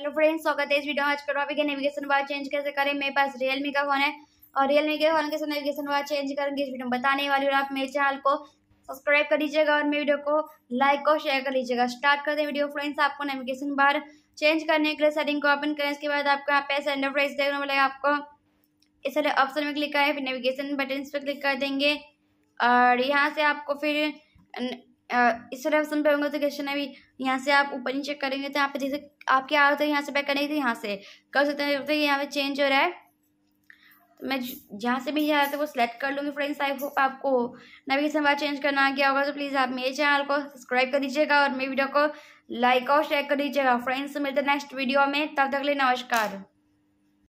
hello friends स्वागत है इस वीडियो में आज करवा के नेविगेशन बार चेंज कैसे करें मेरे पास रियलमी का फोन है और रियलमी के फोन कैसे नेविगेशन बार चेंज करेंगे इस वीडियो में बताने वाली और आप मेरे चैनल को सब्सक्राइब कर लीजिएगा और मेरे वीडियो को लाइक और शेयर कर लीजिएगा स्टार्ट करते हैं वीडियो फ्रेंड्स आपको नेविगेशन बार चेंज करने के लिए सेटिंग को ओपन करें इसके बाद आपको यहाँ पे सेंडर प्राइस देखने मिलेगा आपको इस ऑप्शन में क्लिक करें फिर नेविगेशन बटन पर क्लिक कर देंगे और यहाँ से आपको फिर इस ऑप्शन पे होंगे तो क्वेश्चन भी यहाँ से आप ऊपर नीचे करेंगे तो यहाँ पे जैसे आप क्या रहे थे यहाँ से पैक करेंगे तो यहाँ से कर सकते हैं तो यहाँ पे चेंज हो रहा है तो मैं जहाँ से भी यहाँ था तो वो सिलेक्ट कर लूँगी फ्रेंड्स आई होप आपको नेविगेशन बार चेंज करना आ गया होगा तो प्लीज़ आप मेरे चैनल को सब्सक्राइब कर दीजिएगा और मेरी वीडियो को लाइक और शेयर कर दीजिएगा फ्रेंड्स मिलते नेक्स्ट वीडियो में तब तक ले नमस्कार